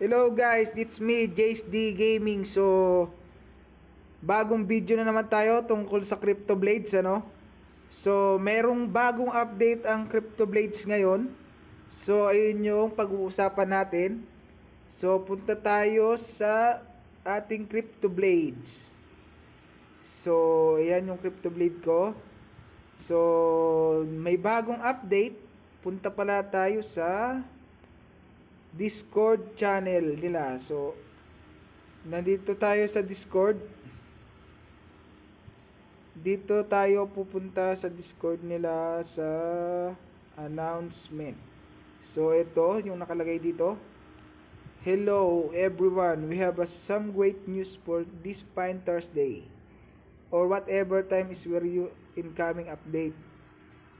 Hello guys, it's me, Jace D Gaming. So, bagong video na naman tayo tungkol sa Crypto Blades, ano? So, merong bagong update ang Crypto Blades ngayon. So, ayun yung pag-uusapan natin. So, punta tayo sa ating Crypto Blades. So, ayan yung Crypto Blade ko. So, may bagong update. Punta pala tayo sa Discord channel nila. So, nandito tayo sa Discord. Dito tayo pupunta sa Discord nila sa announcement. So, ito yung nakalagay dito. Hello everyone, we have a, some great news for this fine Thursday or whatever time is where you incoming update.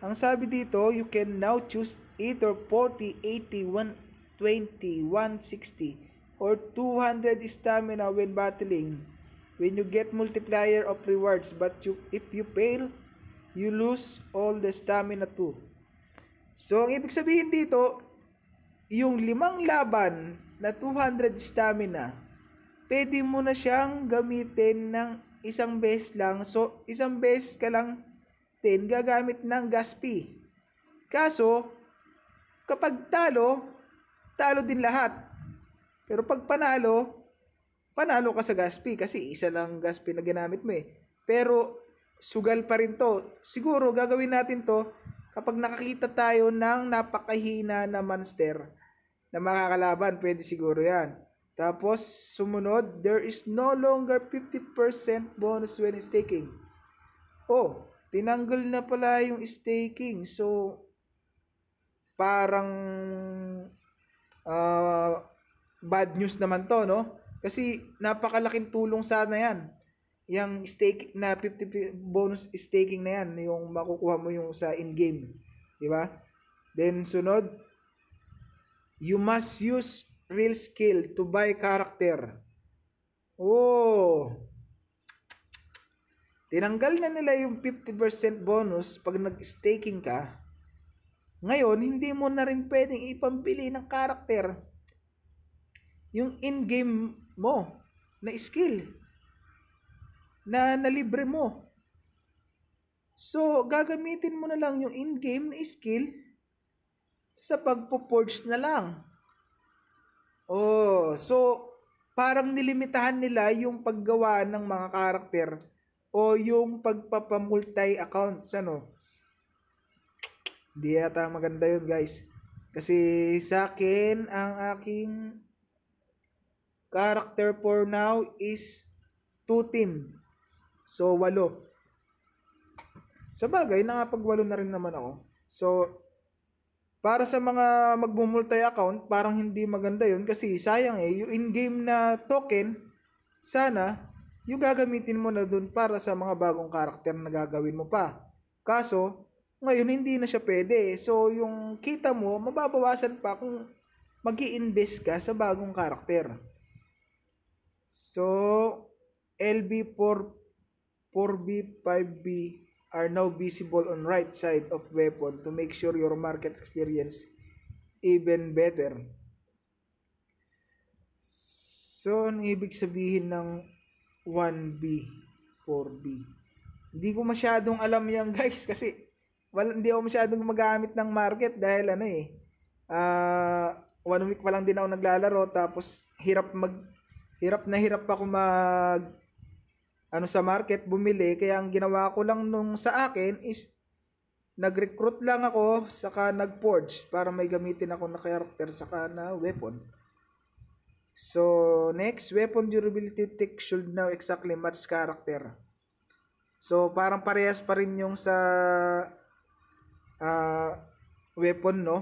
Ang sabi dito, you can now choose either 40, 80, 1 20, 160, or 200 stamina when battling. When you get multiplier of rewards, but you, if you fail, you lose all the stamina too. So, ang ibig sabihin dito, yung limang laban na 200 stamina, pwede mo na siyang gamitin ng isang base lang. So, isang base ka lang din gagamit ng gas fee. Kaso, kapag talo, talo din lahat. Pero pag panalo, panalo ka sa gas fee kasi isa lang gas fee na ginamit mo eh. Pero sugal pa rin to. Siguro gagawin natin to kapag nakakita tayo ng napakahina na monster na makakalaban, pwede siguro yan. Tapos, sumunod, there is no longer 50% bonus when staking. Oh, tinanggal na pala yung staking. So, parang uh, bad news naman to, no? Kasi napakalaking tulong sana yan. Yung stake na 50 bonus staking na yan, yung makukuha mo yung sa in-game. Di ba? Then sunod, you must use real skill to buy character. Oh! Tinanggal na nila yung 50% bonus pag nag-staking ka ngayon, hindi mo na rin pwedeng ipambili ng character yung in-game mo na skill na nalibre mo. So, gagamitin mo na lang yung in-game na skill sa pagpo-forge na lang. Oh, so parang nilimitahan nila yung paggawa ng mga karakter o yung pagpapamulti account ano hindi yata maganda yun guys. Kasi sa akin, ang aking character for now is 2 team. So, walo. Sa bagay, nakapagwalo na rin naman ako. So, para sa mga magmumultay account, parang hindi maganda yun kasi sayang eh, yung in-game na token, sana, yung gagamitin mo na dun para sa mga bagong karakter na gagawin mo pa. Kaso, ngayon, hindi na siya pwede. Eh. So, yung kita mo, mababawasan pa kung mag invest ka sa bagong karakter. So, LB4, 4B, 5B are now visible on right side of weapon to make sure your market experience even better. So, ang ibig sabihin ng 1B, 4B? Hindi ko masyadong alam yan guys kasi wala, hindi ako masyadong gumagamit ng market dahil ano eh, uh, one week pa lang din ako naglalaro tapos hirap mag hirap na hirap ako mag ano sa market bumili kaya ang ginawa ko lang nung sa akin is nag-recruit lang ako saka nag-forge para may gamitin ako na character saka na weapon. So next, weapon durability tick should now exactly match character. So parang parehas pa rin yung sa uh, weapon, no?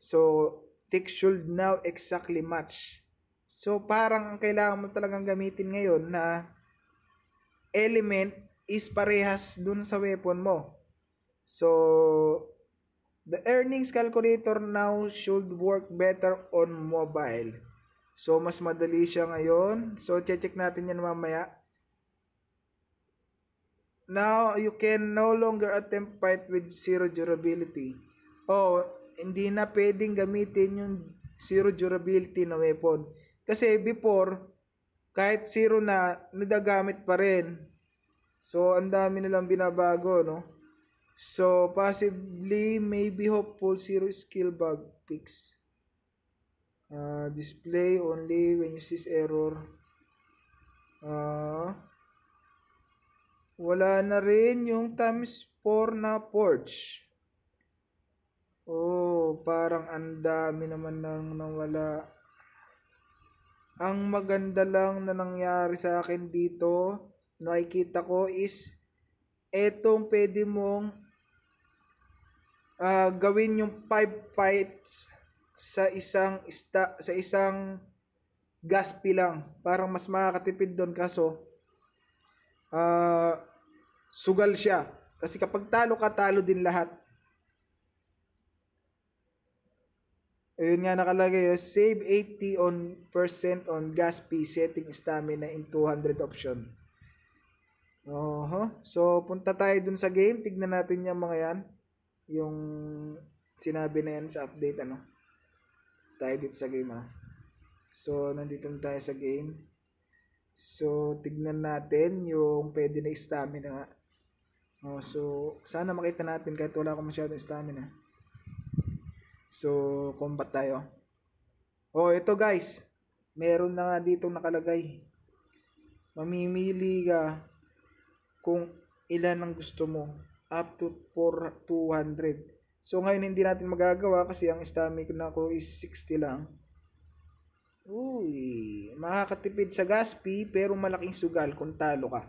So, tick should now exactly match. So, parang ang kailangan mo talagang gamitin ngayon na element is parehas dun sa weapon mo. So, the earnings calculator now should work better on mobile. So, mas madali siya ngayon. So, check natin yan mamaya. Now, you can no longer attempt fight with zero durability. Oh, hindi na pwedeng gamitin yung zero durability na weapon. Kasi before, kahit zero na, nadagamit pa rin. So, ang dami nilang binabago, no? So, possibly, maybe hopeful zero skill bug fix. Uh, display only when you see error. Uh, wala na rin yung times 4 na porch. Oh, parang ang dami naman nang nawala. Ang maganda lang na nangyari sa akin dito, nakikita ko is etong pwede mong uh, gawin yung 5 fights sa isang sta, sa isang gaspi lang. Parang mas makakatipid doon kaso uh, sugal siya. Kasi kapag talo ka, talo din lahat. Ayun nga nakalagay, eh, save 80 on percent on gas fee setting stamina in 200 option. Oho. Uh-huh. So, punta tayo dun sa game. Tignan natin yung mga yan. Yung sinabi na yan sa update, ano. Tayo dito sa game, ha. Ah. So, nandito na tayo sa game. So, tignan natin yung pwede na stamina. Oh, so, sana makita natin kahit wala akong masyadong stamina. So, combat tayo. Oh, ito guys. Meron na nga dito nakalagay. Mamimili ka kung ilan ang gusto mo. Up to 4, 200. So, ngayon hindi natin magagawa kasi ang stamina ko is 60 lang. Makakatipid sa gas fee pero malaking sugal kung talo ka.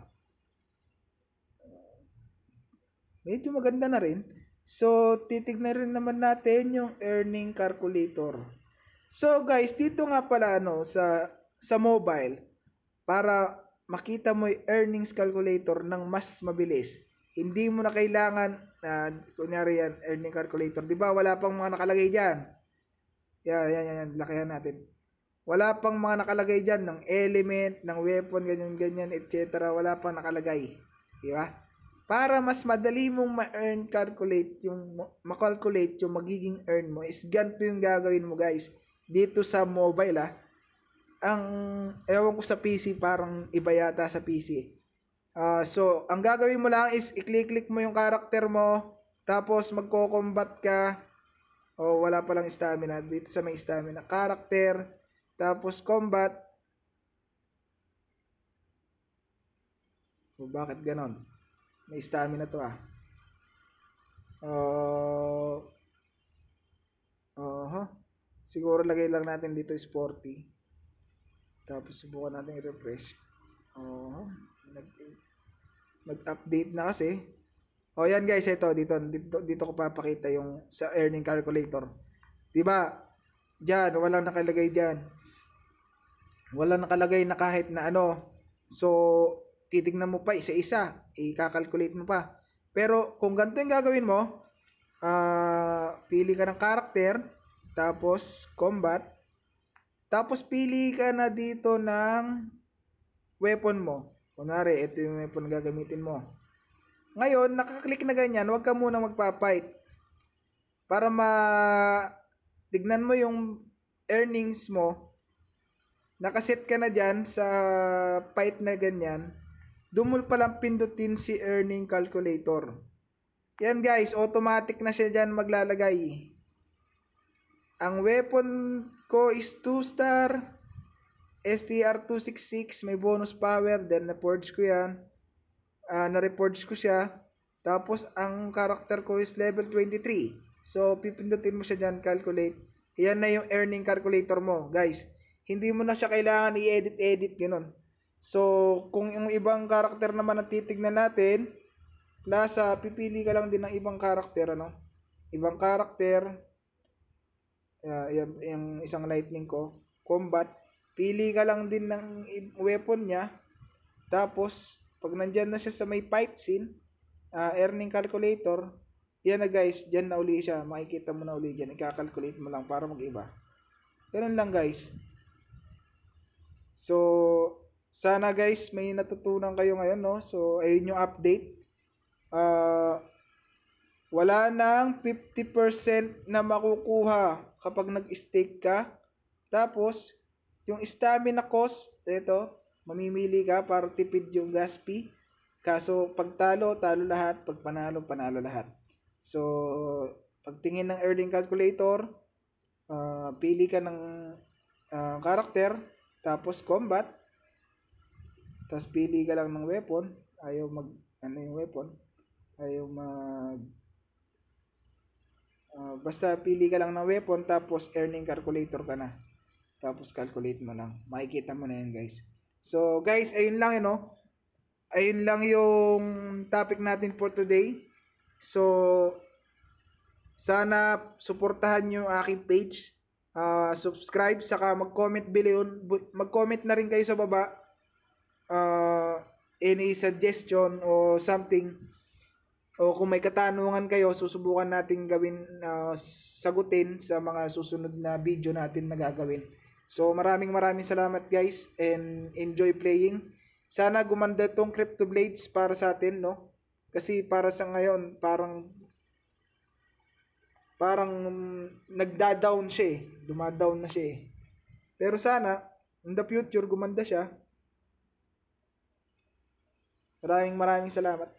Medyo maganda na rin. So, titignan rin naman natin yung earning calculator. So, guys, dito nga pala ano, sa, sa mobile, para makita mo yung earnings calculator ng mas mabilis. Hindi mo na kailangan, uh, kunyari yan, earning calculator. Di ba, wala pang mga nakalagay dyan. Yan, yan, yan, yan. Lakihan natin. Wala pang mga nakalagay dyan ng element, ng weapon, ganyan-ganyan, etc. Wala pang nakalagay. Di ba? Para mas madali mong ma-earn calculate yung ma-calculate yung magiging earn mo is ganito yung gagawin mo guys dito sa mobile ah. Ang ewan ko sa PC parang iba yata sa PC. Uh, ah, so ang gagawin mo lang is i-click-click mo yung character mo tapos magko-combat ka. O oh, wala pa lang stamina dito sa may stamina character tapos combat. O oh, bakit ganon? May stamina to ah. Uh, oh. uh -huh. Siguro lagay lang natin dito is 40. Tapos subukan natin i-refresh. Uh, nag mag-update na kasi. O yan guys, ito dito dito dito ko papakita yung sa earning calculator. 'Di ba? Diyan, walang nakalagay diyan wala nakalagay na kahit na ano. So, titignan mo pa isa-isa, i-calculate mo pa. Pero kung ganito yung gagawin mo, uh, pili ka ng character, tapos combat, tapos pili ka na dito ng weapon mo. Kunwari, ito yung weapon na gagamitin mo. Ngayon, nakaklik na ganyan, huwag ka muna magpa-fight. Para ma tignan mo yung earnings mo nakaset ka na dyan sa fight na ganyan, dumul pa lang pindutin si earning calculator. Yan guys, automatic na siya dyan maglalagay. Ang weapon ko is 2 star, STR266, may bonus power, then na-forge ko yan. Uh, na-reforge ko siya. Tapos, ang character ko is level 23. So, pipindutin mo siya dyan, calculate. Yan na yung earning calculator mo, guys hindi mo na siya kailangan i-edit-edit, ganun. So, kung yung ibang karakter naman ang titignan natin, lasa, pipili ka lang din ng ibang karakter, ano? Ibang karakter, uh, yung, yung isang lightning ko, combat, pili ka lang din ng weapon niya, tapos, pag nandyan na siya sa may fight scene, uh, earning calculator, yan na guys, dyan na uli siya, makikita mo na uli dyan, ikakalculate mo lang para mag-iba. Ganun lang guys. So, sana guys, may natutunan kayo ngayon, no? So, ayun yung update. Uh, wala nang 50% na makukuha kapag nag-stake ka. Tapos, yung stamina cost, ito, mamimili ka para tipid yung gas fee. Kaso, pag talo, talo lahat. Pag panalo, panalo lahat. So, pagtingin ng earning calculator, uh, pili ka ng uh, ah, character, tapos combat. Tapos pili ka lang ng weapon. Ayaw mag ano yung weapon. Ayaw mag uh, basta pili ka lang ng weapon tapos earning calculator ka na. Tapos calculate mo lang. Makikita mo na yan guys. So guys, ayun lang yun no? Ayun lang yung topic natin for today. So sana suportahan nyo aking page uh, subscribe, saka mag-comment bilyon, mag-comment na rin kayo sa baba, uh, any suggestion o something, o kung may katanungan kayo, susubukan natin gawin, uh, sagutin sa mga susunod na video natin na gagawin. So maraming maraming salamat guys and enjoy playing. Sana gumanda tong Crypto Blades para sa atin no. Kasi para sa ngayon parang parang nagda-down siya eh. Dumadown na siya eh. Pero sana, in the future, gumanda siya. Maraming maraming salamat.